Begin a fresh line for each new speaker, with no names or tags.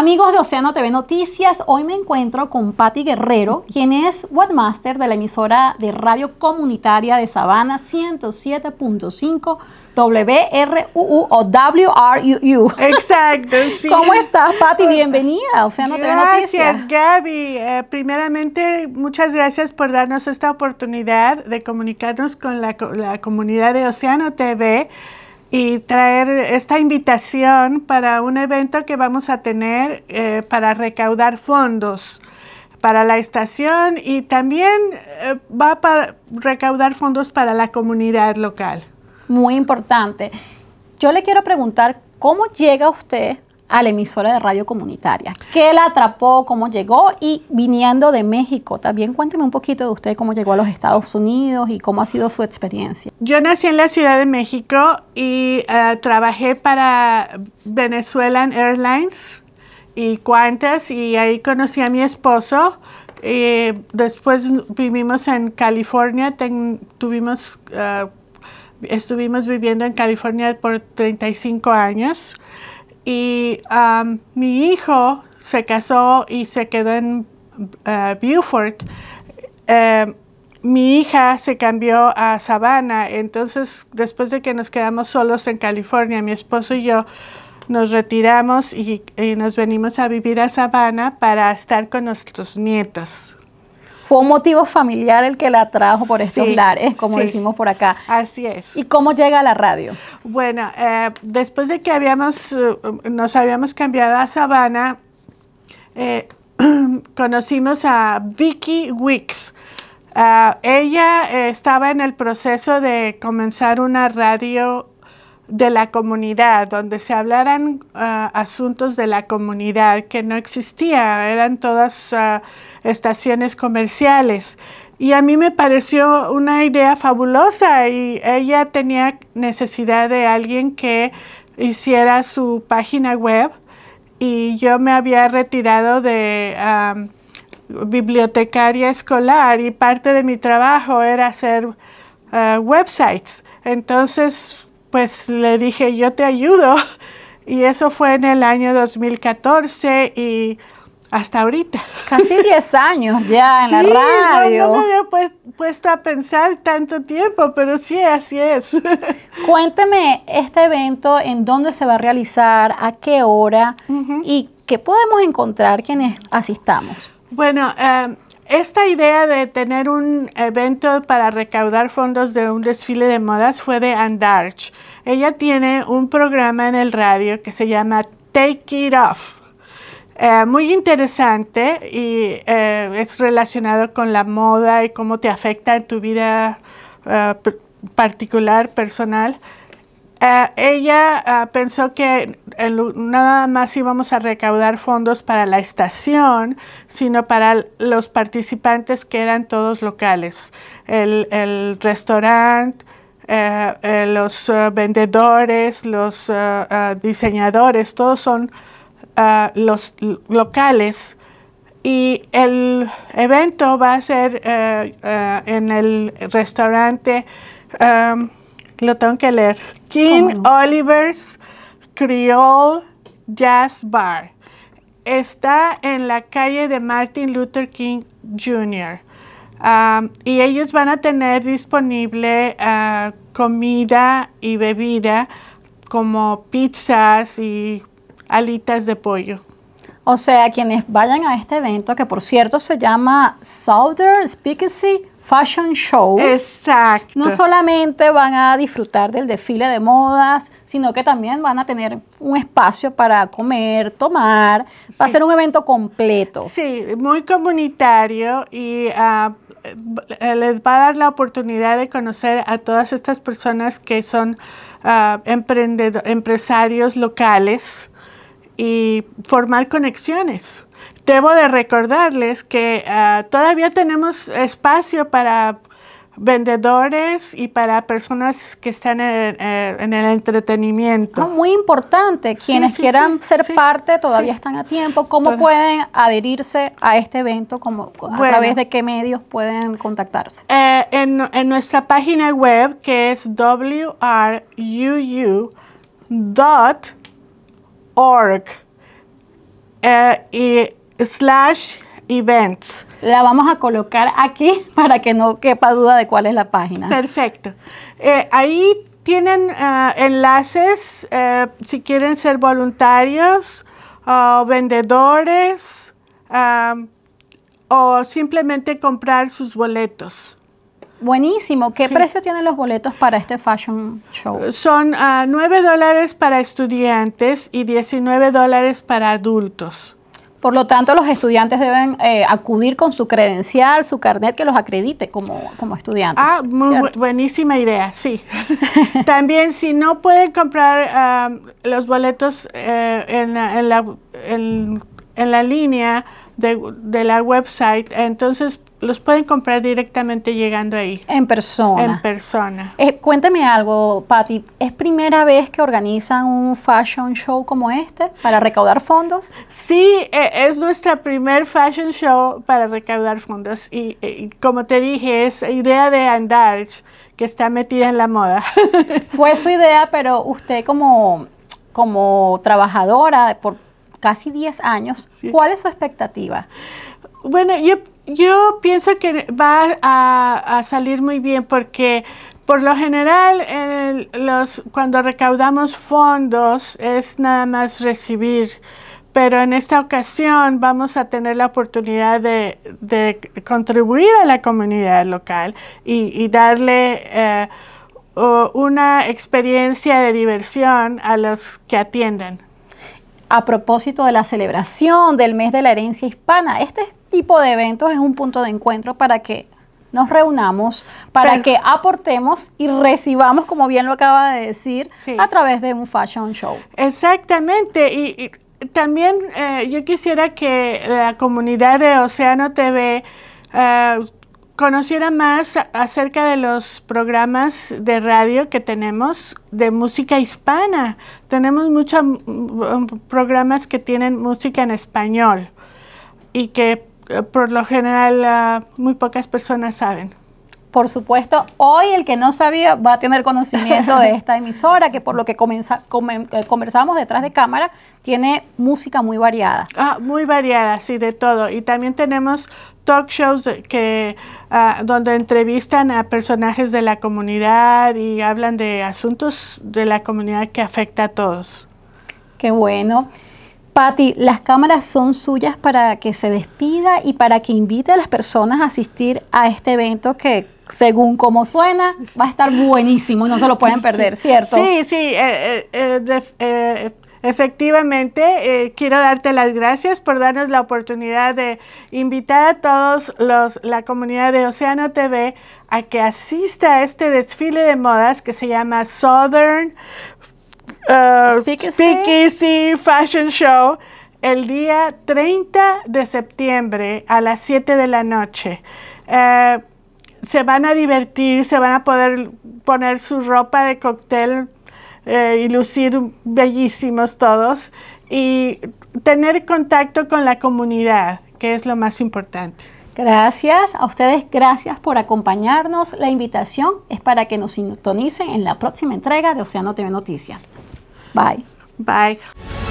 Amigos de Océano TV Noticias, hoy me encuentro con Patti Guerrero, quien es webmaster de la emisora de radio comunitaria de Sabana 107.5 WRUU o WRUU. Exacto, sí. ¿Cómo estás, Patti? Bienvenida a Océano TV Noticias. Gracias, Gaby. Eh, primeramente, muchas gracias
por darnos esta oportunidad de comunicarnos con la, la comunidad de Océano TV y traer esta invitación para un evento que vamos a tener eh, para recaudar fondos para la estación y también
eh, va para recaudar fondos para la comunidad local. Muy importante. Yo le quiero preguntar, ¿cómo llega usted a la emisora de radio comunitaria. ¿Qué la atrapó? ¿Cómo llegó? Y viniendo de México, también cuénteme un poquito de usted, cómo llegó a los Estados Unidos y cómo ha sido su experiencia. Yo
nací en la Ciudad de México y eh, trabajé para Venezuelan Airlines y cuántas y ahí conocí a mi esposo. después vivimos en California, tuvimos, eh, estuvimos viviendo en California por 35 años y um, mi hijo se casó y se quedó en eh, Beaufort. Eh, mi hija se cambió a Savannah, entonces después de que nos quedamos solos en California, mi esposo y yo nos retiramos y, y nos venimos a vivir a Savannah para estar con nuestros nietos
fue un motivo familiar el que la trajo por estos como decimos por acá. Así es. ¿Y cómo llega a la radio?
Bueno, eh, después de que habíamos, eh, nos habíamos cambiado a Sabana, eh, conocimos a Vicky Wicks. Ah, ella estaba en el proceso de comenzar una radio de la comunidad, donde se hablaran ah, asuntos de la comunidad que no existía, eran todas ah, estaciones comerciales. Y a mí me pareció una idea fabulosa y ella tenía necesidad de alguien que hiciera su página web y yo me había retirado de ah, bibliotecaria escolar y parte de mi trabajo era hacer websites. Entonces pues le dije, yo te ayudo. Y eso fue en el año 2014 y hasta ahorita. Casi 10 años ya en la radio. No, no, me
había puesto a pensar tanto tiempo, pero sí, así es. Cuénteme este evento, en dónde se va a realizar, a qué hora y qué podemos encontrar quienes asistamos.
Bueno, em, esta idea de tener un evento para recaudar fondos de un desfile de modas fue de Andarch. Ella tiene un programa en el radio que se llama Take It Off. Eh, muy interesante y eh, es relacionado con la moda y cómo te afecta en tu vida eh, particular, personal. Eh, ella ah, pensó que nada más íbamos a recaudar fondos para la estación, sino para los participantes que eran todos locales, el, restaurante, eh, eh, los vendedores, los diseñadores, todos son ah, los locales. Y el evento va a ser en el restaurante. Em, lo tengo que leer. King Oliver's Creole Jazz Bar. Está en la calle de Martin Luther King Jr. Um, y ellos van a tener disponible uh, comida y
bebida como pizzas y alitas de pollo. O sea, quienes vayan a este evento, que por cierto se llama Southern Speakeasy Fashion Show. Exacto. No solamente van a disfrutar del desfile de modas, sino que también van a tener un espacio para comer, tomar. Va a ser un evento completo. Sí, muy comunitario y ah,
eh, les va a dar la oportunidad de conocer a todas estas personas que son ah, empresarios locales y formar conexiones. Debo de recordarles que ah, todavía tenemos espacio para vendedores y para personas que están en, eh, el entretenimiento. Ah, muy importante. Quienes quieran ser parte todavía están
a tiempo. ¿Cómo pueden adherirse a este evento? ¿Cómo, ¿A través de qué medios pueden contactarse?
Eh, en, en, nuestra página web que es wruu.com org eh, y slash events.
La vamos a colocar aquí
para que no quepa duda de cuál es la página. Perfecto. Eh, ahí tienen eh, enlaces si quieren ser voluntarios o vendedores o simplemente comprar sus
boletos. Buenísimo. ¿Qué precio tienen los boletos para este fashion
show? Eh, son uh, ah, 9 dólares para estudiantes y 19 dólares para adultos.
Por lo tanto, los estudiantes deben eh, acudir con su credencial, su carnet que los acredite como, estudiantes. Ah,
muy buenísima idea, sí. También si no pueden comprar ah, los boletos eh, en, la, en, la, en la línea de, de, la website, entonces los pueden comprar directamente llegando ahí. En persona. En persona.
Eh, cuéntame algo, Patti, ¿es primera vez que organizan un fashion show como este para recaudar fondos?
Sí, e, es nuestra primer fashion show para recaudar fondos e, y, como
te dije, es idea de Andarch que está metida en la moda. Fue su idea, pero usted como, como trabajadora por casi 10 años. ¿Cuál es su expectativa? Bueno, yo, pienso que va
a, salir muy bien porque por lo general los, cuando recaudamos fondos es nada más recibir pero en esta ocasión vamos a tener la oportunidad de, contribuir a la comunidad local y, darle eh, una experiencia
de diversión a los que atienden a propósito de la celebración del mes de la herencia hispana. Este tipo de eventos es un punto de encuentro para que nos reunamos para que aportemos y recibamos, como bien lo acaba de decir, a través de un fashion show.
Exactamente. Y, también eh, yo quisiera que la comunidad de Océano TV eh, conociera más acerca de los programas de radio que tenemos de música hispana. Tenemos muchos programas que tienen música en español y que eh, por lo general ah, muy pocas personas
saben por supuesto, hoy el que no sabía va a tener conocimiento de esta emisora, que por lo que conversábamos eh, conversamos detrás de cámara, tiene música muy variada. Ah, muy variada, sí, de todo. Y también tenemos talk shows que
ah, donde entrevistan a personajes de la comunidad y hablan de asuntos de la comunidad que afecta a todos.
Qué bueno. Patti, las cámaras son suyas para que se despida y para que invite a las personas a asistir a este evento que según como suena, va a estar buenísimo, y no se lo pueden perder, ¿cierto? Sí,
sí, eh, eh, eh, efectivamente, quiero darte las gracias por darnos la oportunidad de invitar a todos los, la comunidad de Océano TV a que asista a este desfile de modas que se llama Southern uh, Fashion Show el día 30 de septiembre a las 7 de la noche se van a divertir, se van a poder poner su ropa de cóctel eh, y lucir bellísimos todos y tener contacto con la comunidad, que es lo más importante.
Gracias a ustedes, gracias por acompañarnos. La invitación es para que nos sintonicen en la próxima entrega de Océano TV Noticias. Bye. Bye.